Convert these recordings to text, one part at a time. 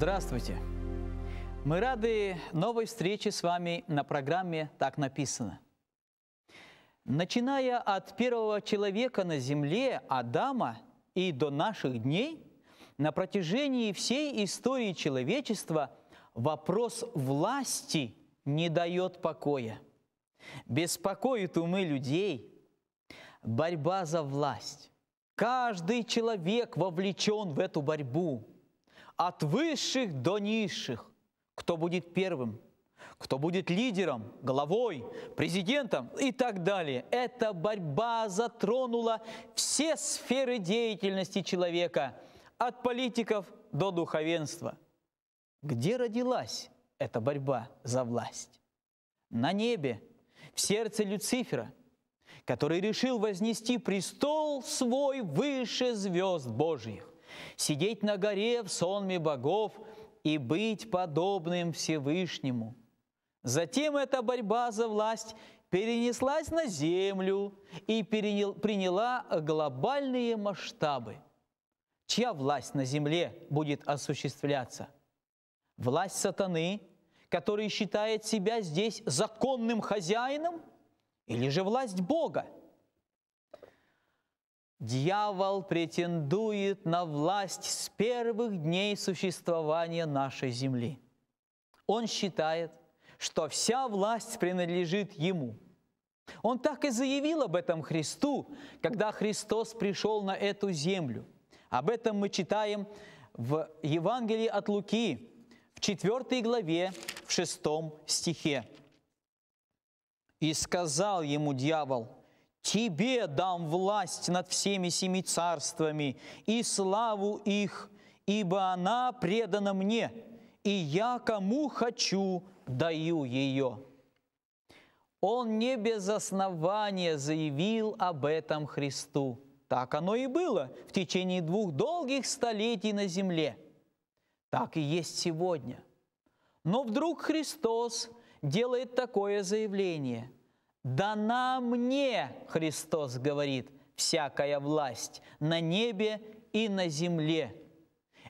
Здравствуйте! Мы рады новой встрече с вами на программе «Так написано». Начиная от первого человека на земле, Адама, и до наших дней, на протяжении всей истории человечества вопрос власти не дает покоя. Беспокоит умы людей борьба за власть. Каждый человек вовлечен в эту борьбу – от высших до низших. Кто будет первым? Кто будет лидером, главой, президентом и так далее. Эта борьба затронула все сферы деятельности человека, от политиков до духовенства. Где родилась эта борьба за власть? На небе, в сердце Люцифера, который решил вознести престол свой выше звезд Божьих сидеть на горе в сонме богов и быть подобным Всевышнему. Затем эта борьба за власть перенеслась на Землю и приняла глобальные масштабы. Чья власть на Земле будет осуществляться? Власть сатаны, который считает себя здесь законным хозяином? Или же власть Бога – Дьявол претендует на власть с первых дней существования нашей земли. Он считает, что вся власть принадлежит ему. Он так и заявил об этом Христу, когда Христос пришел на эту землю. Об этом мы читаем в Евангелии от Луки, в 4 главе, в 6 стихе. «И сказал ему дьявол – Тебе дам власть над всеми семи царствами и славу их, ибо она предана мне, и я кому хочу даю ее». Он не без основания заявил об этом Христу. Так оно и было в течение двух долгих столетий на земле. Так и есть сегодня. Но вдруг Христос делает такое заявление – «Дана мне, Христос говорит, всякая власть на небе и на земле».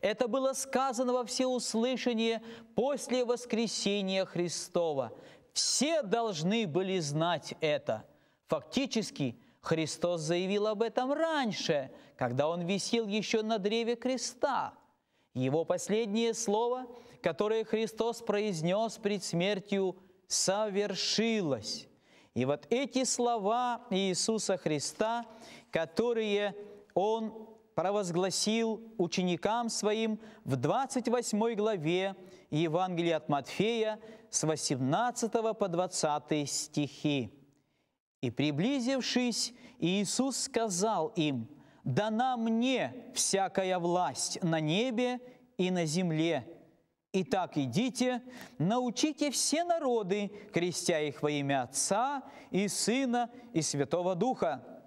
Это было сказано во всеуслышание после воскресения Христова. Все должны были знать это. Фактически, Христос заявил об этом раньше, когда Он висел еще на древе креста. Его последнее слово, которое Христос произнес перед смертью, совершилось. И вот эти слова Иисуса Христа, которые Он провозгласил ученикам Своим в 28 главе Евангелия от Матфея с 18 по 20 стихи. «И приблизившись, Иисус сказал им, «Дана мне всякая власть на небе и на земле, Итак, идите, научите все народы, крестя их во имя Отца и Сына и Святого Духа,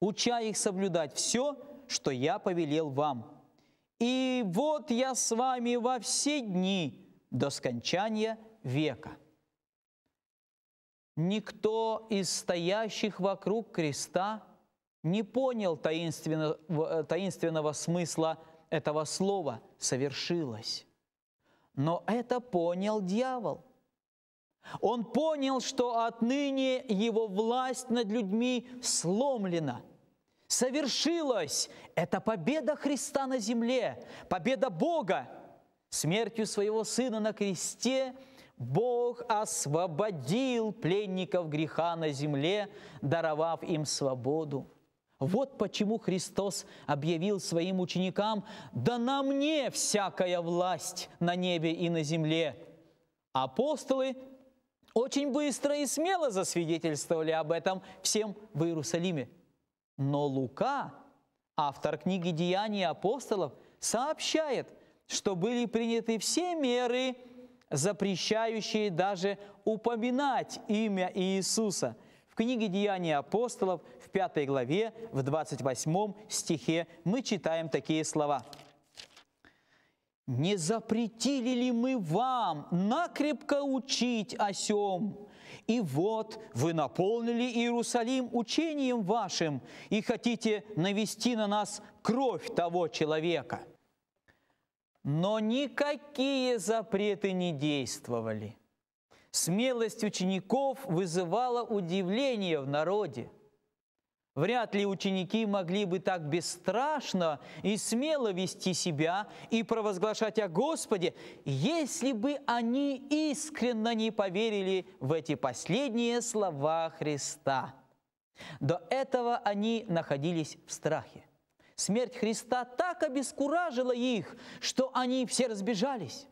уча их соблюдать все, что я повелел вам. И вот я с вами во все дни до скончания века. Никто из стоящих вокруг креста не понял таинственного, э, таинственного смысла этого слова «совершилось». Но это понял дьявол. Он понял, что отныне его власть над людьми сломлена. Совершилась эта победа Христа на земле, победа Бога. Смертью своего Сына на кресте Бог освободил пленников греха на земле, даровав им свободу. Вот почему Христос объявил своим ученикам, «Да на мне всякая власть на небе и на земле». Апостолы очень быстро и смело засвидетельствовали об этом всем в Иерусалиме. Но Лука, автор книги «Деяния апостолов», сообщает, что были приняты все меры, запрещающие даже упоминать имя Иисуса – в книге «Деяния апостолов» в 5 главе, в 28 стихе мы читаем такие слова. «Не запретили ли мы вам накрепко учить о сем? И вот вы наполнили Иерусалим учением вашим и хотите навести на нас кровь того человека». Но никакие запреты не действовали – Смелость учеников вызывала удивление в народе. Вряд ли ученики могли бы так бесстрашно и смело вести себя и провозглашать о Господе, если бы они искренне не поверили в эти последние слова Христа. До этого они находились в страхе. Смерть Христа так обескуражила их, что они все разбежались.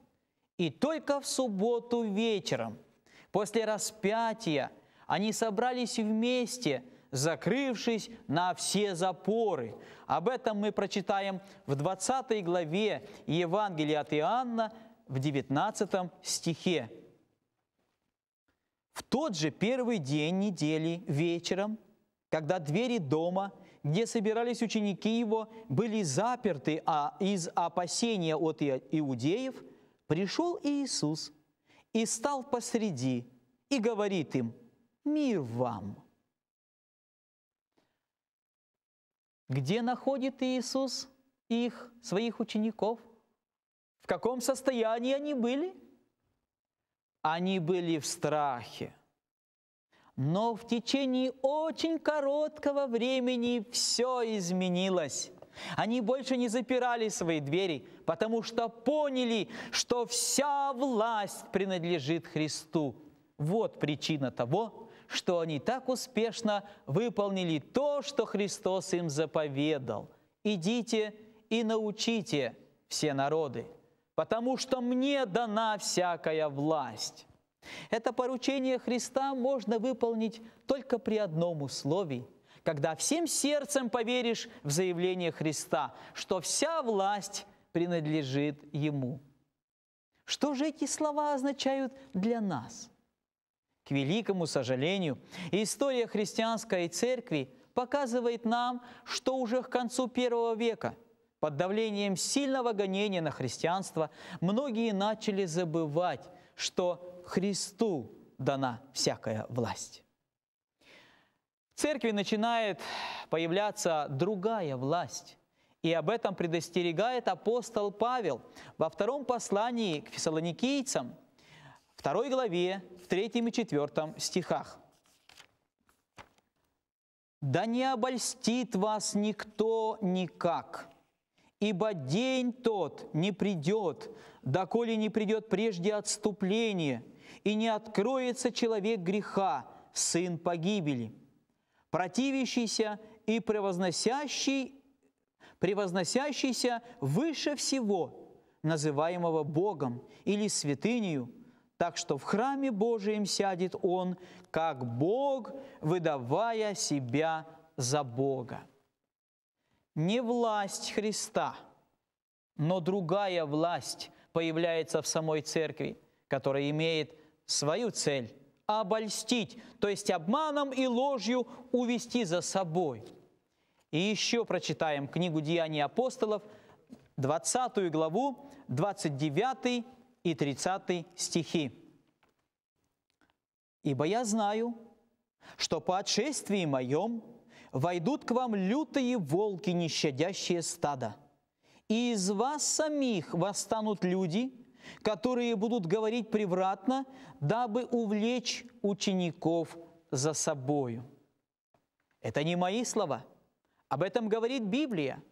И только в субботу вечером – После распятия они собрались вместе, закрывшись на все запоры. Об этом мы прочитаем в 20 главе Евангелия от Иоанна в 19 стихе. В тот же первый день недели вечером, когда двери дома, где собирались ученики его, были заперты а из опасения от иудеев, пришел Иисус – и стал посреди, и говорит им, «Мир вам!» Где находит Иисус их, своих учеников? В каком состоянии они были? Они были в страхе. Но в течение очень короткого времени все изменилось. Они больше не запирали свои двери, потому что поняли, что вся власть принадлежит Христу. Вот причина того, что они так успешно выполнили то, что Христос им заповедал. «Идите и научите все народы, потому что мне дана всякая власть». Это поручение Христа можно выполнить только при одном условии – когда всем сердцем поверишь в заявление Христа, что вся власть принадлежит Ему. Что же эти слова означают для нас? К великому сожалению, история христианской церкви показывает нам, что уже к концу первого века – под давлением сильного гонения на христианство многие начали забывать, что Христу дана всякая власть церкви начинает появляться другая власть. И об этом предостерегает апостол Павел во втором послании к фессалоникийцам, второй главе, в третьем и четвертом стихах. «Да не обольстит вас никто никак, ибо день тот не придет, доколе не придет прежде отступление, и не откроется человек греха, сын погибели» противящийся и превозносящий, превозносящийся выше всего, называемого Богом или святынею, так что в храме Божием сядет он, как Бог, выдавая себя за Бога. Не власть Христа, но другая власть появляется в самой церкви, которая имеет свою цель обольстить, то есть обманом и ложью увести за собой. И еще прочитаем книгу «Деяния апостолов», 20 главу, 29 и 30 стихи. «Ибо я знаю, что по отшествии моем войдут к вам лютые волки, нещадящие стада, и из вас самих восстанут люди – которые будут говорить превратно, дабы увлечь учеников за собою. Это не мои слова. Об этом говорит Библия.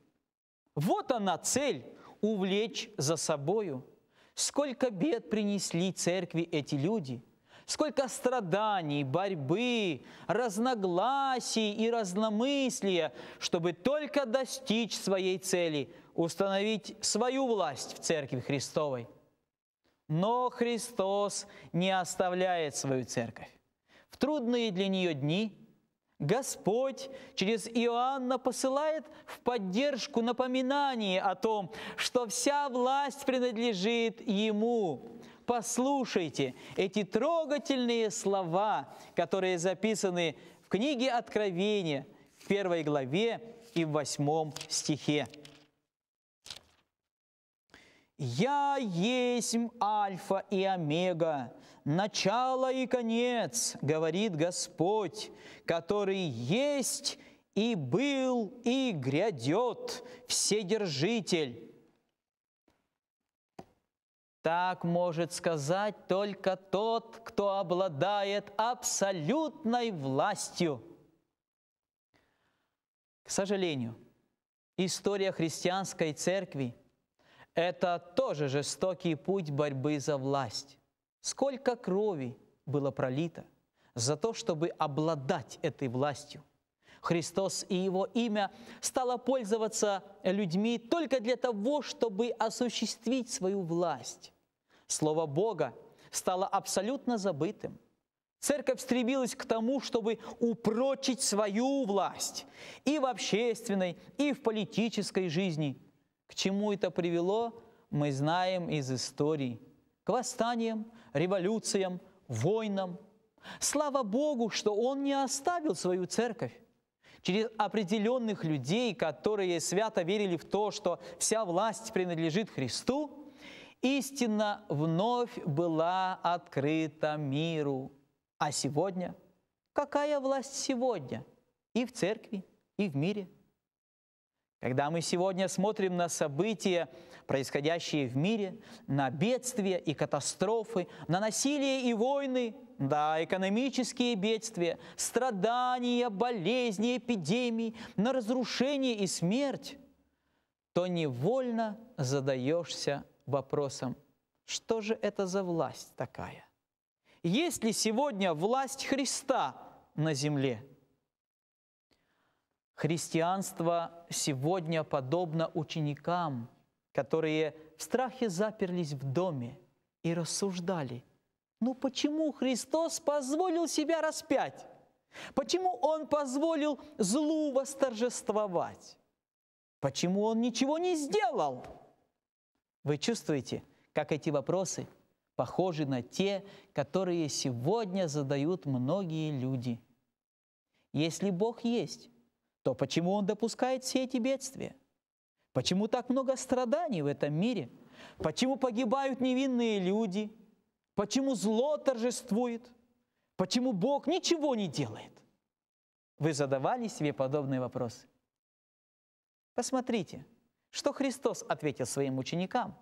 Вот она цель – увлечь за собою. Сколько бед принесли церкви эти люди – сколько страданий, борьбы, разногласий и разномыслия, чтобы только достичь своей цели, установить свою власть в Церкви Христовой. Но Христос не оставляет свою церковь. В трудные для нее дни Господь через Иоанна посылает в поддержку напоминание о том, что вся власть принадлежит Ему. Послушайте эти трогательные слова, которые записаны в книге Откровения, в первой главе и в восьмом стихе. «Я есть Альфа и Омега, начало и конец, говорит Господь, который есть и был и грядет, Вседержитель». Так может сказать только тот, кто обладает абсолютной властью. К сожалению, история христианской церкви – это тоже жестокий путь борьбы за власть. Сколько крови было пролито за то, чтобы обладать этой властью. Христос и Его имя стало пользоваться людьми только для того, чтобы осуществить свою власть. Слово Бога стало абсолютно забытым. Церковь стремилась к тому, чтобы упрочить свою власть и в общественной, и в политической жизни – к чему это привело, мы знаем из истории. К восстаниям, революциям, войнам. Слава Богу, что Он не оставил свою церковь. Через определенных людей, которые свято верили в то, что вся власть принадлежит Христу, истина вновь была открыта миру. А сегодня? Какая власть сегодня? И в церкви, и в мире – когда мы сегодня смотрим на события, происходящие в мире, на бедствия и катастрофы, на насилие и войны, да, экономические бедствия, страдания, болезни, эпидемии, на разрушение и смерть, то невольно задаешься вопросом, что же это за власть такая? Есть ли сегодня власть Христа на земле? Христианство сегодня подобно ученикам, которые в страхе заперлись в доме и рассуждали, ну почему Христос позволил себя распять? Почему Он позволил злу восторжествовать? Почему Он ничего не сделал? Вы чувствуете, как эти вопросы похожи на те, которые сегодня задают многие люди. Если Бог есть, то почему Он допускает все эти бедствия? Почему так много страданий в этом мире? Почему погибают невинные люди? Почему зло торжествует? Почему Бог ничего не делает? Вы задавали себе подобные вопросы? Посмотрите, что Христос ответил своим ученикам.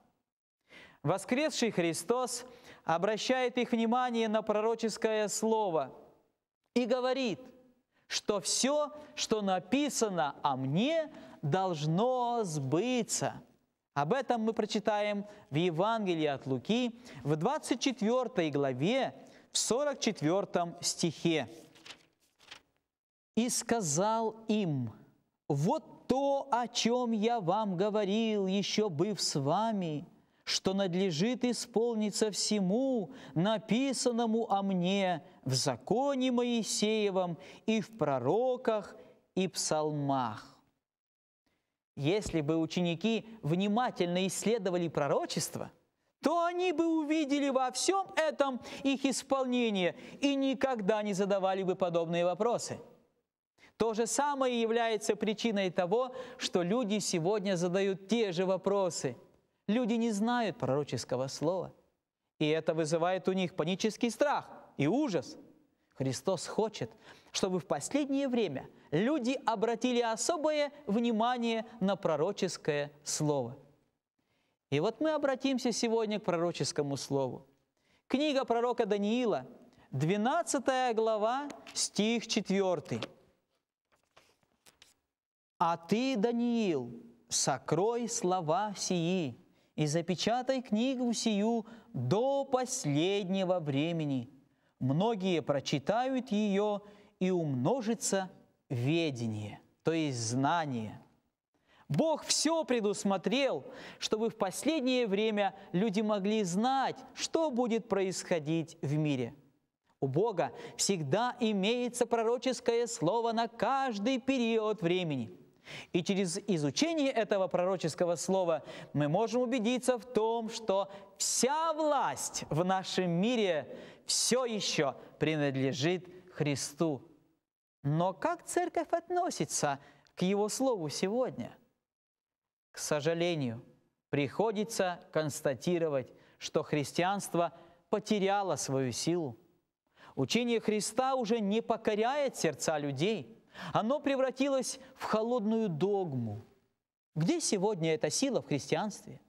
Воскресший Христос обращает их внимание на пророческое слово и говорит – что все, что написано о мне, должно сбыться. Об этом мы прочитаем в Евангелии от Луки в 24 главе, в 44 стихе. «И сказал им, вот то, о чем я вам говорил, еще быв с вами, что надлежит исполниться всему, написанному о мне в законе Моисеевом и в пророках и псалмах. Если бы ученики внимательно исследовали пророчество, то они бы увидели во всем этом их исполнение и никогда не задавали бы подобные вопросы – то же самое является причиной того, что люди сегодня задают те же вопросы. Люди не знают пророческого слова, и это вызывает у них панический страх и ужас. Христос хочет, чтобы в последнее время люди обратили особое внимание на пророческое слово. И вот мы обратимся сегодня к пророческому слову. Книга пророка Даниила, 12 глава, стих 4. «А ты, Даниил, сокрой слова сии, и запечатай книгу сию до последнего времени. Многие прочитают ее, и умножится ведение, то есть знание. Бог все предусмотрел, чтобы в последнее время люди могли знать, что будет происходить в мире. У Бога всегда имеется пророческое слово на каждый период времени – и через изучение этого пророческого слова мы можем убедиться в том, что вся власть в нашем мире все еще принадлежит Христу. Но как церковь относится к Его Слову сегодня? К сожалению, приходится констатировать, что христианство потеряло свою силу. Учение Христа уже не покоряет сердца людей – оно превратилось в холодную догму. Где сегодня эта сила в христианстве?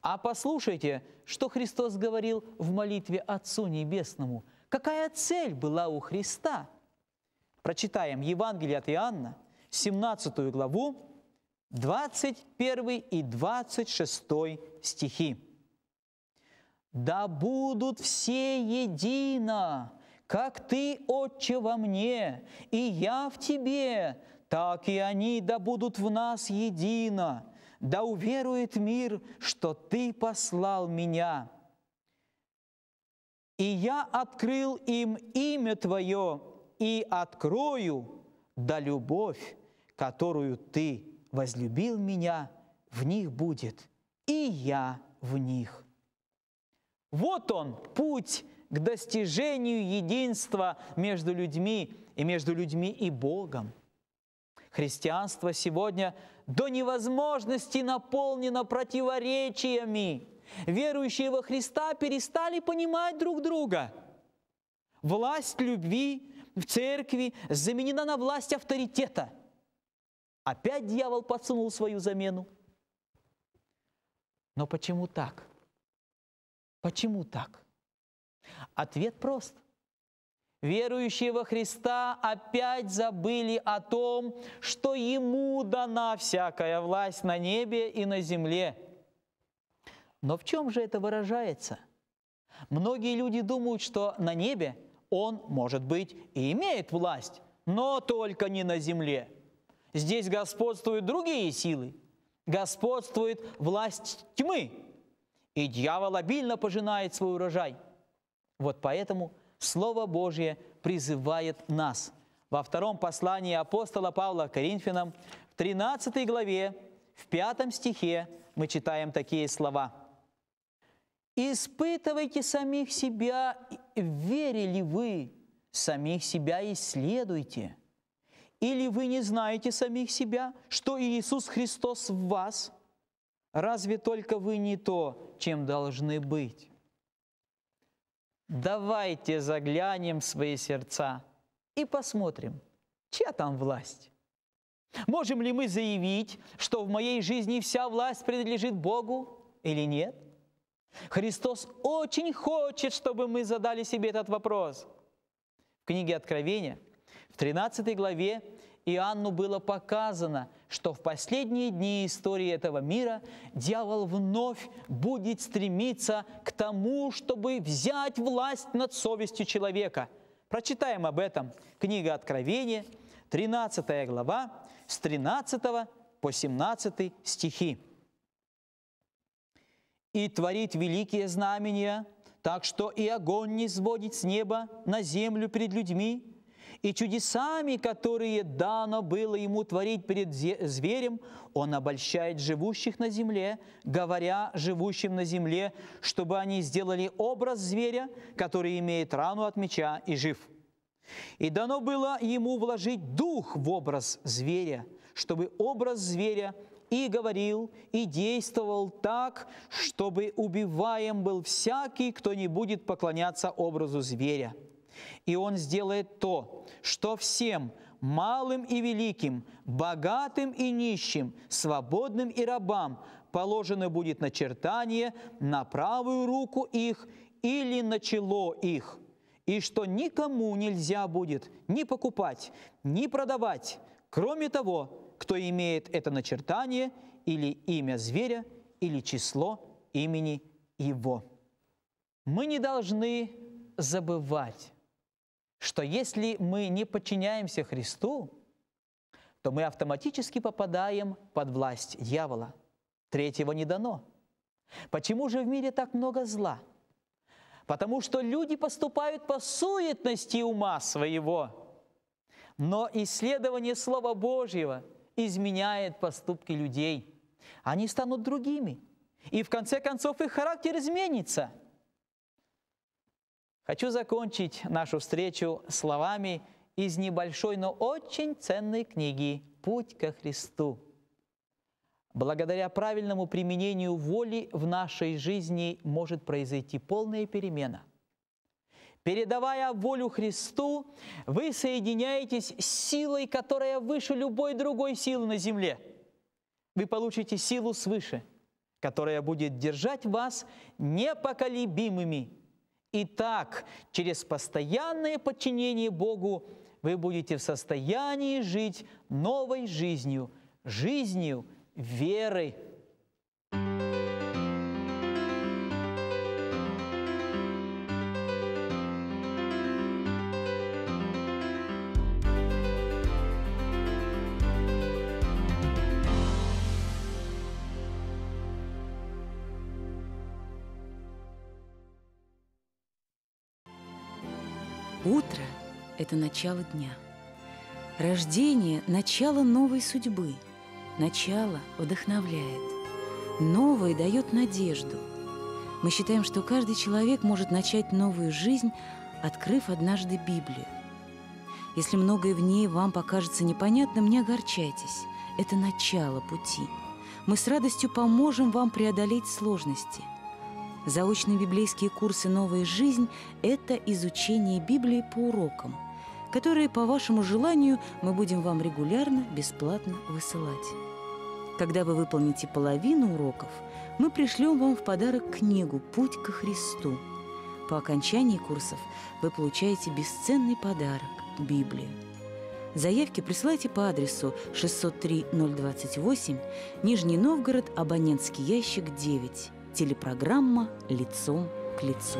А послушайте, что Христос говорил в молитве Отцу Небесному. Какая цель была у Христа? Прочитаем Евангелие от Иоанна, 17 главу, 21 и 26 стихи. «Да будут все едино, как ты, Отче, во мне, и я в тебе, так и они да будут в нас едино, да уверует мир, что ты послал меня. И я открыл им имя Твое, и открою, да любовь, которую Ты возлюбил меня, в них будет, и я в них. Вот он, путь к достижению единства между людьми и между людьми и Богом. Христианство сегодня до невозможности наполнено противоречиями. Верующие во Христа перестали понимать друг друга. Власть любви в церкви заменена на власть авторитета. Опять дьявол подсунул свою замену. Но почему так? Почему так? Ответ прост. Верующие во Христа опять забыли о том, что Ему дана всякая власть на небе и на земле. Но в чем же это выражается? Многие люди думают, что на небе Он, может быть, и имеет власть, но только не на земле. Здесь господствуют другие силы. Господствует власть тьмы, и дьявол обильно пожинает свой урожай – вот поэтому Слово Божье призывает нас. Во втором послании апостола Павла к Коринфянам, в 13 главе, в 5 стихе мы читаем такие слова. «Испытывайте самих себя, верили вы, самих себя исследуйте. Или вы не знаете самих себя, что Иисус Христос в вас? Разве только вы не то, чем должны быть?» Давайте заглянем в свои сердца и посмотрим, чья там власть. Можем ли мы заявить, что в моей жизни вся власть принадлежит Богу или нет? Христос очень хочет, чтобы мы задали себе этот вопрос. В книге Откровения, в 13 главе, Иоанну было показано, что в последние дни истории этого мира дьявол вновь будет стремиться к тому, чтобы взять власть над совестью человека. Прочитаем об этом. Книга Откровения, 13 глава, с 13 по 17 стихи. «И творит великие знамения, так что и огонь не сводит с неба на землю перед людьми, и чудесами, которые дано было ему творить перед зверем, он обольщает живущих на земле, говоря живущим на земле, чтобы они сделали образ зверя, который имеет рану от меча и жив. И дано было ему вложить дух в образ зверя, чтобы образ зверя и говорил, и действовал так, чтобы убиваем был всякий, кто не будет поклоняться образу зверя – и Он сделает то, что всем, малым и великим, богатым и нищим, свободным и рабам, положено будет начертание на правую руку их или на чело их, и что никому нельзя будет ни покупать, ни продавать, кроме того, кто имеет это начертание или имя зверя, или число имени его. Мы не должны забывать, что если мы не подчиняемся Христу, то мы автоматически попадаем под власть дьявола. Третьего не дано. Почему же в мире так много зла? Потому что люди поступают по суетности ума своего. Но исследование Слова Божьего изменяет поступки людей. Они станут другими. И в конце концов их характер изменится – Хочу закончить нашу встречу словами из небольшой, но очень ценной книги «Путь ко Христу». Благодаря правильному применению воли в нашей жизни может произойти полная перемена. Передавая волю Христу, вы соединяетесь с силой, которая выше любой другой силы на земле. Вы получите силу свыше, которая будет держать вас непоколебимыми – Итак, через постоянное подчинение Богу, вы будете в состоянии жить новой жизнью, жизнью веры Утро – это начало дня. Рождение – начало новой судьбы. Начало вдохновляет. Новое дает надежду. Мы считаем, что каждый человек может начать новую жизнь, открыв однажды Библию. Если многое в ней вам покажется непонятным, не огорчайтесь. Это начало пути. Мы с радостью поможем вам преодолеть сложности – Заочные библейские курсы «Новая жизнь» – это изучение Библии по урокам, которые, по вашему желанию, мы будем вам регулярно, бесплатно высылать. Когда вы выполните половину уроков, мы пришлем вам в подарок книгу «Путь ко Христу». По окончании курсов вы получаете бесценный подарок – Библию. Заявки присылайте по адресу 603-028, Нижний Новгород, абонентский ящик 9 Телепрограмма «Лицом к лицу».